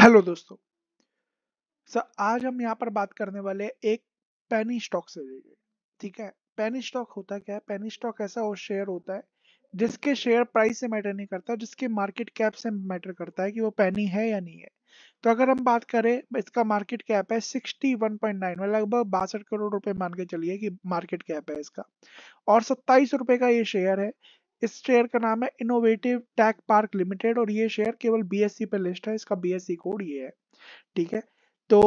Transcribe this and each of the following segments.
hello दोस्तों sir आज हम यहाँ पर बात करने वाले एक पेनी स्टॉक से रिलेटेड ठीक है पेनी स्टॉक होता क्या है पेनी स्टॉक ऐसा वो शेयर होता है जिसके शेयर प्राइस से मैटर नहीं करता जिसके मार्केट कैप से मैटर करता है कि वो पेनी है या नहीं है तो अगर हम बात करें इसका मार्केट कैप है 61.9 में मतलब लगभग बासठ करोड़ रुपए मान के चलिए कि मार्केट कैप है इसका और सत्ताईस रुपए का ये शेयर है इस शेयर का नाम है इनोवेटिव टैक पार्क लिमिटेड और ये शेयर केवल बीएससी e पे लिस्ट है इसका बीएससी कोड e ये है ठीक है तो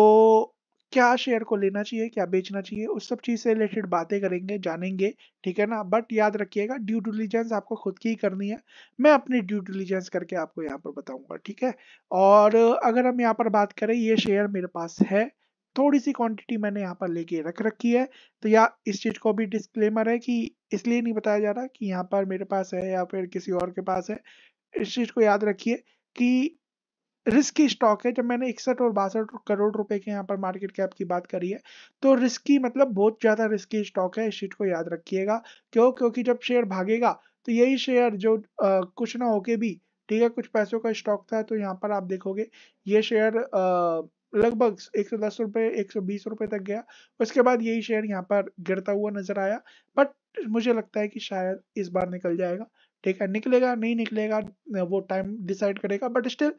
क्या शेयर को लेना चाहिए क्या बेचना चाहिए उस सब चीज़ से रिलेटेड बातें करेंगे जानेंगे ठीक है ना बट याद रखिएगा ड्यू डिलीजेंस आपको खुद की ही करनी है मैं अपनी ड्यू डिलीजेंस करके आपको यहाँ पर बताऊंगा ठीक है और अगर हम यहाँ पर बात करें ये शेयर मेरे पास है थोड़ी सी क्वांटिटी मैंने यहाँ पर लेके रख रखी है तो या इस चीज़ को भी डिस्क्लेमर है कि इसलिए नहीं बताया जा रहा कि यहाँ पर मेरे पास है या फिर किसी और के पास है इस चीज़ को याद रखिए कि रिस्की स्टॉक है जब मैंने इकसठ और बासठ करोड़ रुपए के यहाँ पर मार्केट कैप की बात करी है तो रिस्की मतलब बहुत ज़्यादा रिस्की स्टॉक है इस चीज़ को याद रखिएगा क्यों क्योंकि जब शेयर भागेगा तो यही शेयर जो आ, कुछ ना होके भी ठीक है कुछ पैसों का स्टॉक था तो यहाँ पर आप देखोगे ये शेयर आ, लगभग एक सौ दस रुपए एक सौ बीस रुपए तक गया उसके बाद यही शेयर यहाँ पर गिरता हुआ नजर आया बट मुझे लगता है कि शायद इस बार निकल जाएगा ठीक है निकलेगा नहीं निकलेगा वो टाइम डिसाइड करेगा बट स्टिल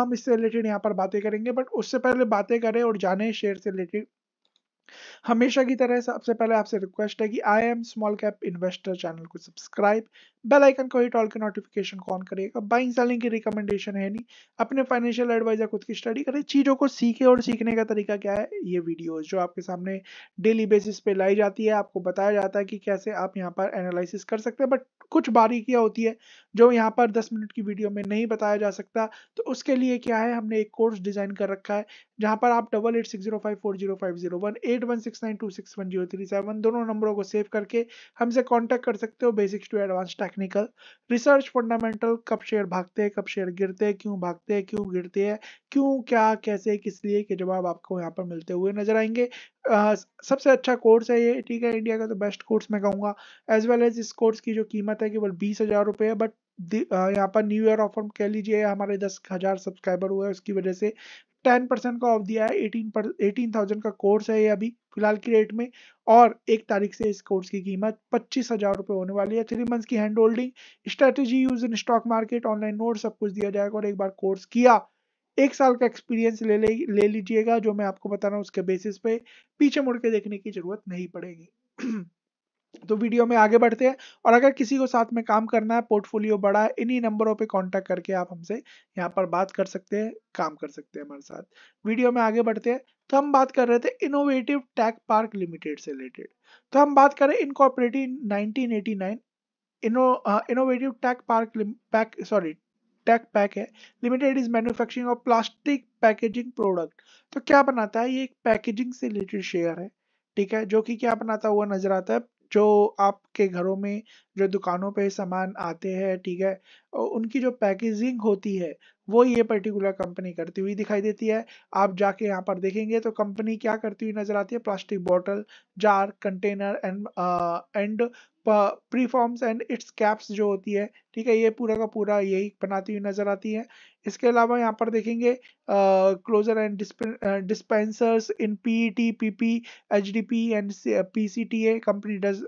हम इससे रिलेटेड यहाँ पर बातें करेंगे बट उससे पहले बातें करें और जाने शेयर से रिलेटेड हमेशा की तरह सबसे पहले आपसे रिक्वेस्ट है कि I M small cap investor channel को सब्सक्राइब बेल आइकन को हिट ऑल के नोटिफिकेशन कौन करेगा बाइंग सेलिंग की रिकमेंडेशन है नहीं अपने फाइनेंशियल एडवाइजर खुद की स्टडी करें चीज़ों को सीखे और सीखने का तरीका क्या है ये वीडियो जो आपके सामने डेली बेसिस पे लाई जाती है आपको बताया जाता है कि कैसे आप यहाँ पर एनालिसिस कर सकते हैं बट कुछ बारीकियां होती है जो यहाँ पर 10 मिनट की वीडियो में नहीं बताया जा सकता तो उसके लिए क्या है हमने एक कोर्स डिज़ाइन कर रखा है जहां पर आप double eight six zero five four zero five zero one eight one six nine two six one zero three seven दोनों नंबरों को सेव करके हमसे कांटेक्ट कर सकते हो basics to advance technical research fundamental कब शेयर भागते हैं कब शेयर गिरते हैं क्यों भागते हैं क्यों गिरते हैं क्यों क्या कैसे किस लिए के जवाब आपको यहाँ पर मिलते हुए नजर आएंगे Uh, सबसे अच्छा कोर्स है ये ठीक है इंडिया का तो बेस्ट कोर्स मैं कहूँगा एज वेल एज इस कोर्स की जो कीमत है केवल बीस हज़ार रुपये है बट यहाँ पर न्यू ईयर ऑफर कह लीजिए हमारे दस हज़ार सब्सक्राइबर हुए उसकी वजह से टेन परसेंट का ऑफ दिया है एटीन पर एटीन थाउजेंड का कोर्स है ये अभी फिलहाल की रेट में और एक तारीख से इस कोर्स की कीमत पच्चीस हजार रुपये होने वाली है थ्री मंथ्स की hand holding strategy use in stock market online note सब कुछ दिया जाएगा और एक बार कोर्स किया एक साल का एक्सपीरियंस ले ले, ले लीजिएगा जो मैं आपको बता रहा हूँ उसके बेसिस पे पीछे मुड़ के देखने की जरूरत नहीं पड़ेगी तो वीडियो में आगे बढ़ते हैं और अगर किसी को साथ में काम करना है पोर्टफोलियो बड़ा है इन्हीं नंबरों पे कांटेक्ट करके आप हमसे यहाँ पर बात कर सकते हैं काम कर सकते हैं हमारे साथ वीडियो में आगे बढ़ते हैं तो हम बात कर रहे थे इनोवेटिव टैक पार्क लिमिटेड से रिलेटेड तो हम बात करें incorporated nineteen eighty nine innovative tech park pack sorry tech pack है limited is manufacturing of plastic packaging product तो क्या बनाता है ये एक पैकेजिंग से रिलेटेड शेयर है ठीक है जो कि क्या बनाता हुआ नजर आता है जो आपके घरों में जो दुकानों पे सामान आते हैं ठीक है और उनकी जो पैकेजिंग होती है वो ये पर्टिकुलर कंपनी करती हुई दिखाई देती है आप जाके यहाँ पर देखेंगे तो कंपनी क्या करती हुई नजर आती है plastic bottle jar container and and preforms and its caps जो होती है ठीक है ये पूरा का पूरा यही बनाती हुई नजर आती है इसके अलावा यहाँ पर देखेंगे closure and dispensers in PET PP HDP and PCTA company does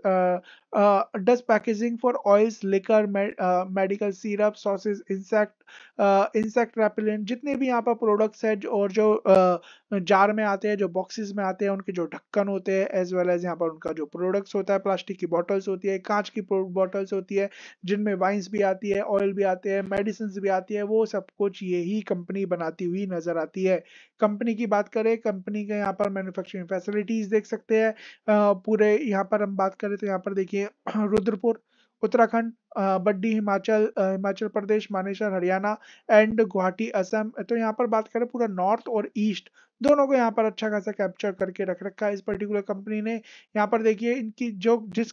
does packaging for oils liquor medical syrup sauces insect insect repellent जितने भी यहाँ पर प्रोडक्ट्स हैं और जो uh, जार में आते हैं जो बॉक्सेस में आते हैं उनके जो ढक्कन होते हैं एज वेल एज यहाँ पर उनका जो प्रोडक्ट्स होता है प्लास्टिक की बॉटल्स होती है कांच की बॉटल्स होती है जिनमें वाइन्स भी आती है ऑयल भी आते हैं मेडिसिन भी आती है वो सबको कुछ यही कंपनी बनाती हुई नजर आती है कंपनी की बात करें कंपनी के यहाँ पर मैन्युफैक्चरिंग फैसिलिटीज देख सकते हैं पूरे यहाँ पर हम बात करें तो यहाँ पर देखिए रुद्रपुर उत्तराखंड बड्डी हिमाचल हिमाचल प्रदेश मानेसर हरियाणा एंड गुवाहाटी असम तो यहाँ पर बात करें पूरा नॉर्थ और ईस्ट दोनों को यहाँ पर अच्छा खासा कैप्चर करके रख रखा है इस पर्टिकुलर कंपनी ने यहाँ पर देखिए इनकी जो जिस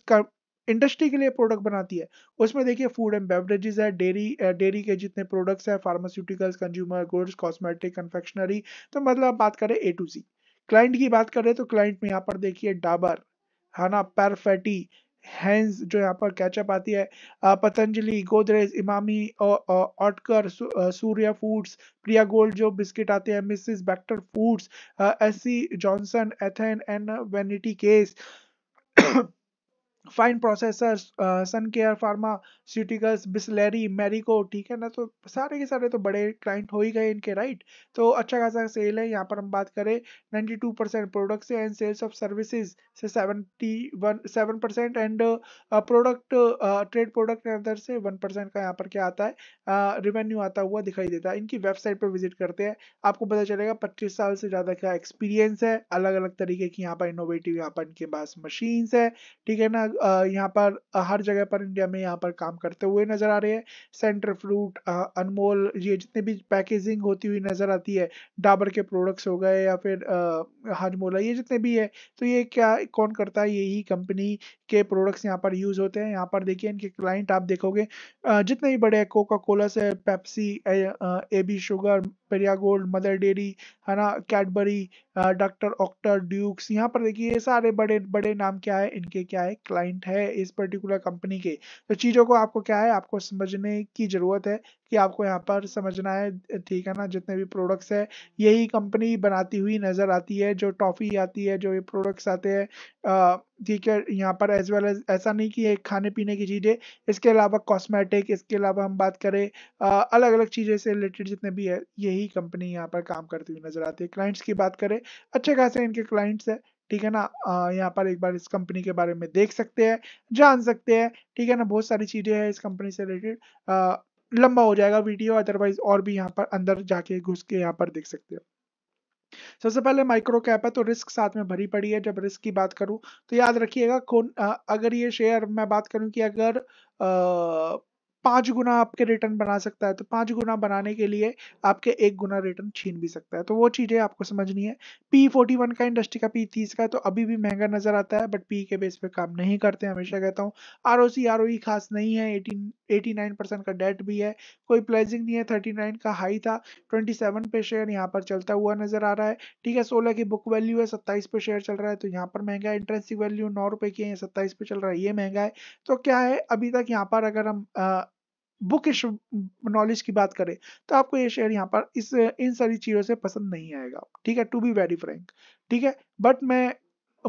इंडस्ट्री के लिए प्रोडक्ट बनाती है उसमें देखिए फूड एंड बेवरेजेस है डेयरी डेयरी के जितने प्रोडक्ट्स हैं pharmaceuticals consumer goods cosmetic confectionery तो मतलब आप बात करें ए टू सी क्लाइंट की बात करें तो क्लाइंट में यहाँ पर देखिए डाबर है ना पैरफेटी हैंज जो यहाँ पर कैचअप आती है Patanjali Godrej Emami Oetker Surya foods Priya gold जो बिस्किट आते हैं Mrs Bector foods S C Johnson एथेन and vanity case fine processors sun care pharmaceuticals Bisleri Marico ठीक है ना तो सारे के सारे तो बड़े क्लाइंट हो ही गए इनके राइट तो अच्छा खासा सेल है यहाँ पर हम बात करें 92 परसेंट प्रोडक्ट से एंड सेल्स ऑफ सर्विसेज से 71 seven percent and product trade product के अंदर से 1 परसेंट का यहाँ पर क्या आता है रिवेन्यू uh, आता हुआ दिखाई देता है इनकी वेबसाइट पर विजिट करते हैं आपको पता चलेगा पच्चीस साल से ज़्यादा का एक्सपीरियंस है अलग अलग तरीके की यहाँ पर इनोवेटिव यहाँ पर इनके पास मशीन्स है ठीक है ना यहाँ पर हर जगह पर इंडिया में यहाँ पर काम करते हुए नजर आ रहे हैं सेंटर फ्रूट अनमोल ये जितने भी पैकेजिंग होती हुई नजर आती है डाबर के प्रोडक्ट्स हो गए या फिर हाजमोला ये जितने भी है तो ये क्या कौन करता है यही कंपनी के प्रोडक्ट्स यहाँ पर यूज होते हैं यहाँ पर देखिए इनके क्लाइंट आप देखोगे जितने भी बड़े कोका कोला से पेप्सी ए बी शुगर पेरिया गोल्ड मदर डेरी है ना कैडबरी डॉक्टर ऑक्टर ड्यूक्स यहाँ पर देखिए ये सारे बड़े बड़े नाम क्या है इनके क्या है क्लाइंट है इस पर्टिकुलर कंपनी के तो चीज़ों को आपको क्या है आपको समझने की ज़रूरत है कि आपको यहाँ पर समझना है ठीक है ना जितने भी प्रोडक्ट्स है यही कंपनी बनाती हुई नज़र आती है जो टॉफ़ी आती है जो ये प्रोडक्ट्स आते हैं ठीक है यहाँ पर एज वेल एज ऐसा नहीं कि एक खाने पीने की चीज़ें इसके अलावा कॉस्मेटिक इसके अलावा हम बात करें अलग अलग चीज़ें से रिलेटेड जितने भी है यही कंपनी यहाँ पर काम करती हुई नज़र आती है क्लाइंट्स की बात करें अच्छे खासे इनके क्लाइंट्स हैं ठीक है ना यहाँ पर एक बार इस कंपनी के बारे में देख सकते हैं जान सकते हैं ठीक है ना बहुत सारी चीज़ें हैं इस कंपनी से रिलेटेड लंबा हो जाएगा वीडियो अदरवाइज और भी यहाँ पर अंदर जाके घुस के यहाँ पर देख सकते हैं सबसे पहले माइक्रो कैप है तो रिस्क साथ में भरी पड़ी है जब रिस्क की बात करूं तो याद रखिएगा कौन अगर ये शेयर मैं बात करूं कि अगर आ, पांच गुना आपके रिटर्न बना सकता है तो पांच गुना बनाने के लिए आपके एक गुना रिटर्न छीन भी सकता है तो वो चीजें आपको समझनी है पी फोर्टी वन का इंडस्ट्री का पी तीस का तो अभी भी महंगा नजर आता है बट पी के बेस पे काम नहीं करते हमेशा कहता हूँ R O C R O खास नहीं है एटीन एटी नाइन परसेंट का डेट भी है कोई प्लाइजिंग नहीं है थर्टी नाइन का हाई था ट्वेंटी सेवन पे शेयर यहाँ पर चलता हुआ नजर आ रहा है ठीक है सोलह की बुक वैल्यू है सत्ताईस पे शेयर चल रहा है तो यहाँ पर महंगा है इंटरेस्ट की वैल्यू नौ रुपये की है सत्ताईस पे चल रहा है ये महंगा है तो क्या है अभी तक यहाँ पर अगर हम बुकिश नॉलेज की बात करें तो आपको ये शेयर यहाँ पर इस इन सारी चीज़ों से पसंद नहीं आएगा ठीक है टू बी वेरी फ्रेंक ठीक है बट मैं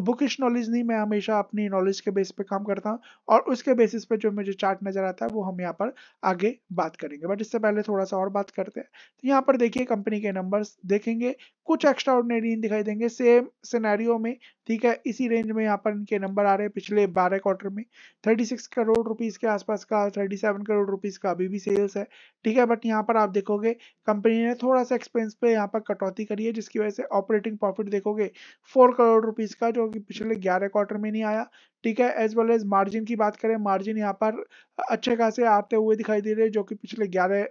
बुकिश नॉलेज नहीं मैं हमेशा अपनी नॉलेज के बेस पे काम करता हूँ और उसके बेसिस पे जो मुझे चार्ट नज़र आता है वो हम यहाँ पर आगे बात करेंगे बट इससे पहले थोड़ा सा और बात करते हैं तो यहाँ पर देखिए कंपनी के नंबर्स देखेंगे कुछ एक्स्ट्रा ऑर्डनरी दिखाई देंगे सेम सिनेरियो में ठीक है इसी रेंज में यहाँ पर इनके नंबर आ रहे हैं पिछले बारह क्वार्टर में थर्टी सिक्स करोड़ रुपीज़ के आसपास का थर्टी सेवन करोड़ रुपीज़ का अभी भी सेल्स है ठीक है बट यहाँ पर आप देखोगे कंपनी ने थोड़ा सा एक्सपेंस पे यहाँ पर कटौती करी है जिसकी वजह से ऑपरेटिंग प्रॉफिट देखोगे फोर करोड़ रुपीज़ का जो हो कि पिछले ग्यारह क्वार्टर में नहीं आया ठीक है एज वेल एज मार्जिन की बात करें मार्जिन यहाँ पर अच्छे खासे आते हुए दिखाई दे रहे जो कि पिछले ग्यारह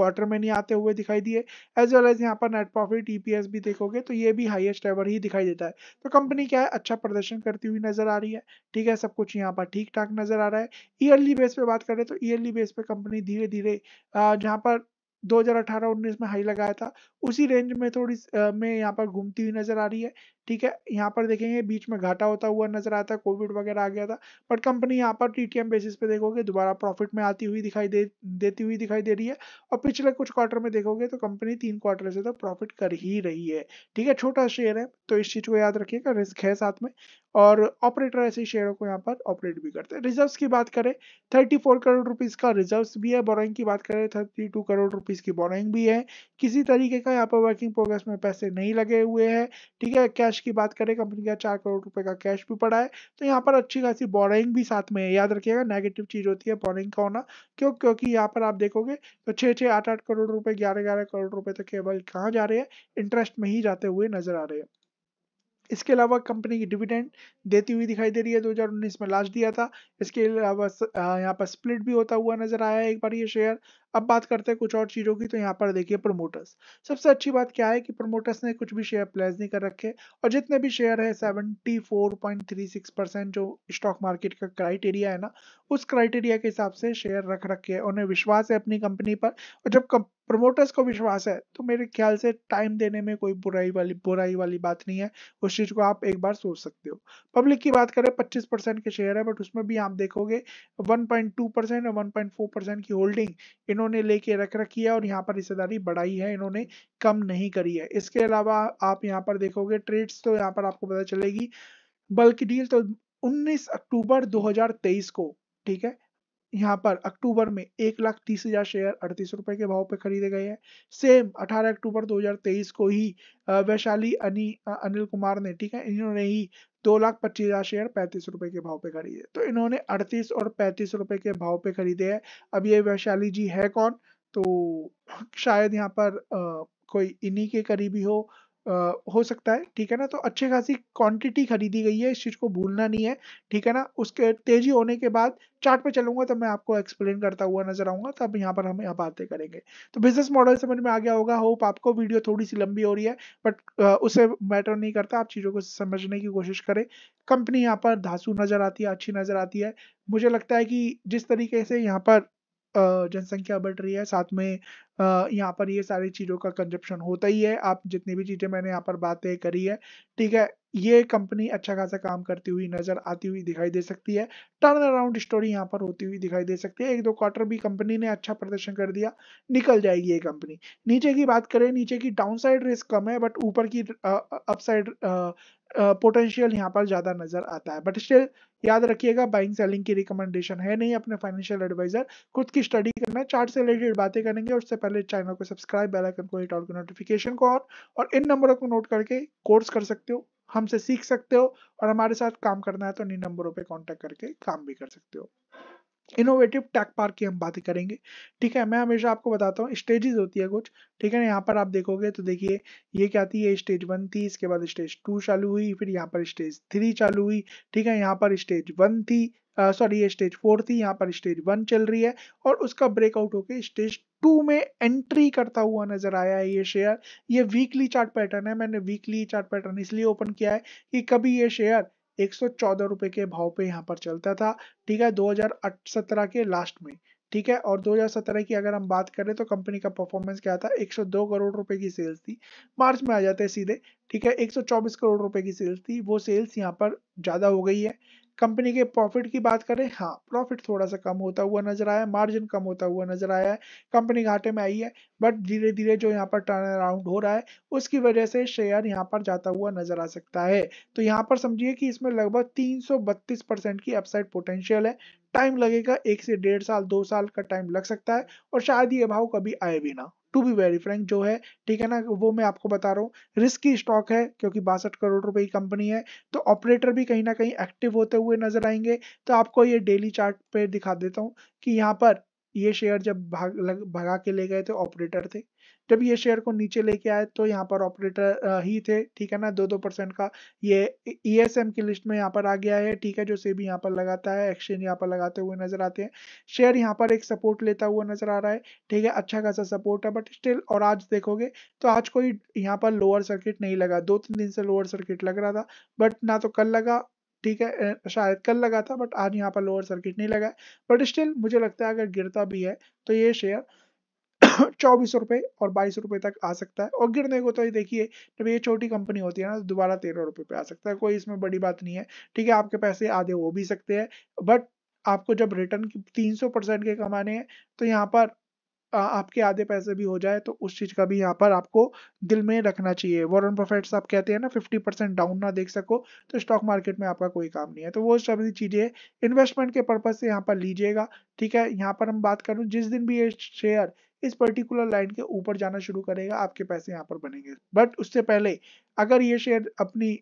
क्वार्टर में नहीं आते हुए दिखाई दिए एज वेल एज यहाँ पर नेट प्रॉफिट ई भी देखोगे तो ये भी हाइएस्ट एवर ही दिखाई देता है तो कंपनी क्या है अच्छा प्रदर्शन करती हुई नजर आ रही है ठीक है सब कुछ यहाँ पर ठीक ठाक नजर आ रहा है ईयरली बेस पे बात करें तो ईयरली बेस पे कंपनी धीरे धीरे जहाँ पर 2018-19 में हाई लगाया था उसी रेंज में थोड़ी में यहाँ पर घूमती हुई नजर आ रही है ठीक है यहाँ पर देखेंगे बीच में घाटा होता हुआ नजर आता है कोविड वगैरह आ गया था बट कंपनी यहाँ पर टीटीएम बेसिस पे देखोगे दोबारा प्रॉफिट में आती हुई दिखाई दे देती हुई दिखाई दे रही है और पिछले कुछ क्वार्टर में देखोगे तो कंपनी तीन क्वार्टर से तो प्रॉफिट कर ही रही है ठीक है छोटा शेयर है तो इस चीज को याद रखिएगा रिस्क है साथ में और ऑपरेटर ऐसे शेयरों को यहाँ पर ऑपरेट भी करते हैं रिजर्व्स की बात करें 34 करोड़ रुपीस का रिजर्व्स भी है बोरइंग की बात करें 32 करोड़ रुपीस की बोरइंग भी है किसी तरीके का यहाँ पर वर्किंग प्रोग्रेस में पैसे नहीं लगे हुए हैं ठीक है कैश की बात करें कंपनी का चार करोड़ रुपये का कैश भी पड़ा है तो यहाँ पर अच्छी खासी बोराइंग भी साथ में है याद रखिएगा नेगेटिव चीज़ होती है बोराइंग का होना क्यों क्योंकि यहाँ पर आप देखोगे तो छः छः आठ आठ करोड़ रुपये ग्यारह ग्यारह करोड़ रुपये तक केवल कहाँ जा रहे हैं इंटरेस्ट में ही जाते हुए नजर आ रहे हैं इसके अलावा कंपनी की डिविडेंड देती हुई दिखाई दे रही है 2019 में लास्ट दिया था इसके अलावा यहाँ पर स्प्लिट भी होता हुआ नजर आया है एक बार ये शेयर अब बात करते हैं कुछ और चीज़ों की तो यहाँ पर देखिए प्रमोटर्स सबसे अच्छी बात क्या है कि प्रमोटर्स ने कुछ भी शेयर प्लेस नहीं कर रखे और जितने भी शेयर है 74.36 परसेंट जो स्टॉक मार्केट का क्राइटेरिया है ना उस क्राइटेरिया के हिसाब से शेयर रख रखे है उन्हें विश्वास है अपनी कंपनी पर और जब कम... प्रमोटर्स को विश्वास है तो मेरे ख्याल से टाइम देने में कोई बुराई वाली बुराई वाली बात नहीं है उस चीज़ को आप एक बार सोच सकते हो पब्लिक की बात करें 25 परसेंट के शेयर है बट उसमें भी आप देखोगे 1.2 परसेंट और 1.4 परसेंट की होल्डिंग इन्होंने लेके रख रखी है और यहाँ पर हिस्सेदारी बढ़ाई है इन्होंने कम नहीं करी है इसके अलावा आप यहाँ पर देखोगे ट्रेड्स तो यहाँ पर आपको पता चलेगी बल्कि डील तो 19 अक्टूबर 2023 को ठीक है यहाँ पर अक्टूबर में एक लाख तीस हजार शेयर अड़तीस रुपए के भाव पे खरीदे गए हैं सेम 18 अक्टूबर 2023 को ही वैशाली अनी अनिल कुमार ने ठीक है इन्होंने ही दो लाख पच्चीस हजार शेयर पैंतीस रुपए के भाव पे खरीदे तो इन्होंने अड़तीस और पैंतीस रुपए के भाव पे खरीदे हैं अब ये वैशाली जी है कौन तो शायद यहाँ पर आ, कोई इन्हीं के करीबी हो हो सकता है ठीक है ना तो अच्छे खासी क्वांटिटी खरीदी गई है इस चीज़ को भूलना नहीं है ठीक है ना उसके तेजी होने के बाद चार्ट पे चलूंगा तो मैं आपको एक्सप्लेन करता हुआ नजर आऊंगा तब यहाँ पर हम यहाँ बातें करेंगे तो बिजनेस मॉडल समझ में आ गया होगा होप आपको वीडियो थोड़ी सी लंबी हो रही है बट उसे मैटर नहीं करता आप चीज़ों को समझने की कोशिश करें कंपनी यहाँ पर धासु नजर आती है अच्छी नजर आती है मुझे लगता है कि जिस तरीके से यहाँ पर जनसंख्या बढ़ रही है साथ में यहाँ पर ये सारी चीज़ों का कंजप्शन होता ही है आप जितनी भी चीज़ें मैंने यहाँ पर बातें करी है ठीक है ये कंपनी अच्छा खासा काम करती हुई नज़र आती हुई दिखाई दे सकती है टर्न अराउंड स्टोरी यहाँ पर होती हुई दिखाई दे सकती है एक दो क्वार्टर भी कंपनी ने अच्छा प्रदर्शन कर दिया निकल जाएगी ये कंपनी नीचे की बात करें नीचे की डाउनसाइड रिस्क कम है बट ऊपर की अपसाइड पोटेंशियल यहाँ पर ज़्यादा नज़र आता है बट स्टिल याद रखिएगा बाइंग सेलिंग की रिकमेंडेशन है नहीं अपने फाइनेंशियल एडवाइजर खुद की स्टडी करना चार्ट से रिलेटेड बातें करेंगे उससे पहले चैनल को सब्सक्राइब बेल आइकन को हिट और नोटिफिकेशन को ऑन और इन नंबरों को नोट करके कोर्स कर सकते हो हमसे सीख सकते हो और हमारे साथ काम करना है तो इन नंबरों पर कॉन्टेक्ट करके काम भी कर सकते हो इनोवेटिव टैक पार्क की हम बातें करेंगे ठीक है मैं हमेशा आपको बताता हूँ स्टेजेस होती है कुछ ठीक है ना यहाँ पर आप देखोगे तो देखिए ये क्या थी ये स्टेज वन थी इसके बाद स्टेज टू चालू हुई फिर यहाँ पर स्टेज थ्री चालू हुई ठीक है यहाँ पर स्टेज वन थी सॉरी ये स्टेज फोर थी यहाँ पर स्टेज वन चल रही है और उसका ब्रेकआउट होके स्टेज टू में एंट्री करता हुआ नजर आया है ये शेयर ये वीकली चार्ट पैटर्न है मैंने वीकली चार्ट पैटर्न इसलिए ओपन किया है कि कभी ये शेयर एक रुपए के भाव पे यहाँ पर चलता था ठीक है 2017 के लास्ट में ठीक है और 2017 की अगर हम बात करें तो कंपनी का परफॉर्मेंस क्या था 102 करोड़ रुपए की सेल्स थी मार्च में आ जाते हैं सीधे ठीक है 124 करोड़ रुपए की सेल्स थी वो सेल्स यहाँ पर ज़्यादा हो गई है कंपनी के प्रॉफिट की बात करें हाँ प्रॉफिट थोड़ा सा कम होता हुआ नजर आया मार्जिन कम होता हुआ नजर आया है कंपनी घाटे में आई है बट धीरे धीरे जो यहाँ पर टर्न अराउंड हो रहा है उसकी वजह से शेयर यहाँ पर जाता हुआ नजर आ सकता है तो यहाँ पर समझिए कि इसमें लगभग तीन परसेंट की अपसाइड पोटेंशियल है टाइम लगेगा एक से डेढ़ साल दो साल का टाइम लग सकता है और शायद ये भाव कभी आए भी ना टू बी वेरी फ्रेंक जो है ठीक है ना वो मैं आपको बता रहा हूँ रिस्की स्टॉक है क्योंकि बासठ करोड़ रुपए की कंपनी है तो ऑपरेटर भी कहीं ना कहीं एक्टिव होते हुए नजर आएंगे तो आपको ये डेली चार्ट पे दिखा देता हूँ कि यहाँ पर ये शेयर जब भाग लग, भगा के ले गए थे ऑपरेटर थे जब ये शेयर को नीचे लेके आए तो यहाँ पर ऑपरेटर ही थे ठीक है ना दो दो परसेंट का ये ई e-, e की लिस्ट में यहाँ पर आ गया है ठीक है जो सेबी यहाँ पर लगाता है एक्सचेंज यहाँ पर लगाते हुए नजर आते हैं शेयर यहाँ पर एक सपोर्ट लेता हुआ नजर आ रहा है ठीक है अच्छा खासा सपोर्ट है बट स्टिल और आज देखोगे तो आज कोई यहाँ पर लोअर सर्किट नहीं लगा दो तीन दिन से लोअर सर्किट लग रहा था बट ना तो कल लगा ठीक है शायद कल लगा था बट आज यहाँ पर लोअर सर्किट नहीं लगा बट स्टिल मुझे लगता है अगर गिरता भी है तो ये शेयर चौबीस रुपए और बाईस रुपए तक आ सकता है और गिरने को तो ये देखिए जब ये छोटी कंपनी होती है ना तो दोबारा तेरह रुपए पे आ सकता है कोई इसमें बड़ी बात नहीं है ठीक है आपके पैसे आधे हो भी सकते हैं बट आपको जब रिटर्न तीन सौ परसेंट के कमाने हैं तो यहाँ पर आपके आधे पैसे भी हो जाए तो उस चीज़ का भी यहाँ पर आपको दिल में रखना चाहिए वॉरन प्रॉफिट साहब कहते हैं ना फिफ्टी परसेंट डाउन ना देख सको तो स्टॉक मार्केट में आपका कोई काम नहीं है तो वो सभी चीज़ें इन्वेस्टमेंट के पर्पज से यहाँ पर लीजिएगा ठीक है यहाँ पर हम बात करूँ जिस दिन भी ये शेयर इस पर्टिकुलर लाइन के ऊपर जाना शुरू करेगा आपके पैसे यहाँ पर बनेंगे बट उससे पहले अगर ये शेयर अपनी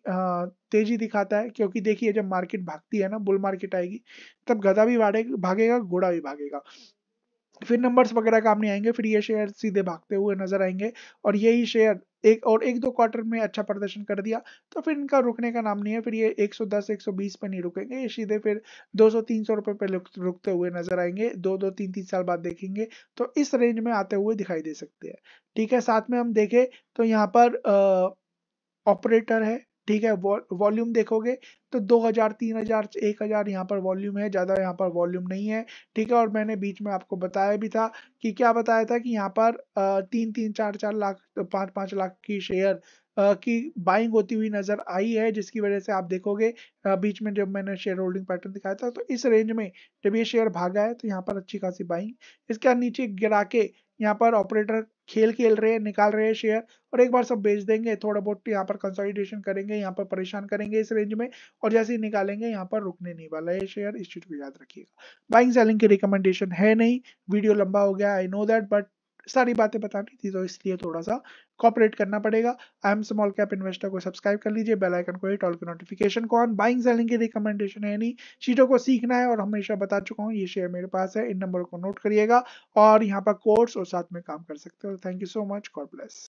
तेजी दिखाता है क्योंकि देखिए जब मार्केट भागती है ना बुल मार्केट आएगी तब गधा भी भागेगा घोड़ा भी भागेगा फिर नंबर्स वगैरह काम नहीं आएंगे फिर ये शेयर सीधे भागते हुए नजर आएंगे और यही शेयर एक और एक दो क्वार्टर में अच्छा प्रदर्शन कर दिया तो फिर इनका रुकने का नाम नहीं है फिर ये 110 120 पे नहीं रुकेंगे ये सीधे फिर 200 300 रुपए पे रुकते हुए नजर आएंगे दो दो तीन तीन साल बाद देखेंगे तो इस रेंज में आते हुए दिखाई दे सकते हैं ठीक है साथ में हम देखें तो यहाँ पर ऑपरेटर है ठीक है वॉल्यूम देखोगे तो 2000 3000 1000 यहाँ पर वॉल्यूम है ज़्यादा यहाँ पर वॉल्यूम नहीं है ठीक है और मैंने बीच में आपको बताया भी था कि क्या बताया था कि यहाँ पर तीन तीन चार चार लाख तो पाँच पाँच लाख की शेयर की बाइंग होती हुई नजर आई है जिसकी वजह से आप देखोगे बीच में जब मैंने शेयर होल्डिंग पैटर्न दिखाया था तो इस रेंज में जब ये शेयर भागा है तो यहाँ पर अच्छी खासी बाइंग इसके नीचे गिरा के यहाँ पर ऑपरेटर खेल खेल रहे हैं निकाल रहे हैं शेयर और एक बार सब बेच देंगे थोड़ा बहुत यहाँ पर कंसोलिडेशन करेंगे यहाँ पर परेशान करेंगे इस रेंज में और जैसे ही निकालेंगे यहाँ पर रुकने नहीं वाला है शेयर इस चीज को याद रखिएगा बाइंग सेलिंग की रिकमेंडेशन है नहीं वीडियो लंबा हो गया आई नो दैट बट सारी बातें बतानी थी तो इसलिए थोड़ा सा कॉपरेट करना पड़ेगा I M small cap investor को सब्सक्राइब कर लीजिए बेल आइकन को हिट ऑल के नोटिफिकेशन को ऑन बाइंग सेलिंग की रिकमेंडेशन है नहीं चीज़ों को सीखना है और हमेशा बता चुका हूँ ये शेयर मेरे पास है इन नंबर को नोट करिएगा और यहाँ पर कोर्स और साथ में काम कर सकते हो thank you so much God bless